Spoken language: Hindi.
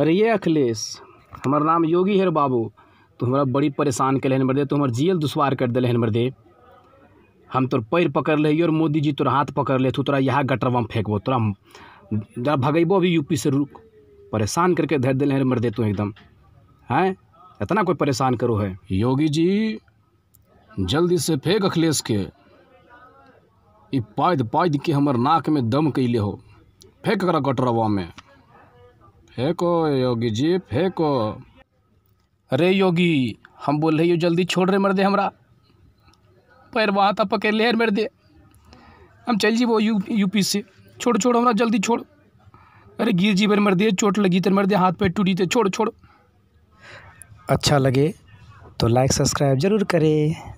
अरे ये अखिलेश हमार नाम योगी है बाबू तो हमारा बड़ी परेशान कल हन मरदे तो हमारे जियल दुश्वार कर दिले हन मरदे हम तोर पैर पकड़ ले और मोदी जी तोर हाथ पकड़ ले तू तोरा यहाँ गटरवा में फेंकबो तोरा जरा भगेबो भी यूपी से रुक परेशान करके धर दिले हन मरदे तू एकदम है इतना कोई परेशान करो है योगी जी जल्दी से फेंक अखिलेश के पाद पाद के हमार नाक में दम कैले हो फेंक करा गटरवा में फेंको योगी जी फेंको अरे योगी हम बोल रहे हो जल्दी छोड़ रहे मर्दे हमरा पैर वहाँ तक पकड़ ले मर दे हम चल जी वो यू यूपी से छोड़ छोड़ हमरा जल्दी छोड़ अरे गिर जी बेर मर दे चोट लगी तेरे मर दे हाथ पैर टूटी थे छोड़ छोड़ अच्छा लगे तो लाइक सब्सक्राइब ज़रूर करें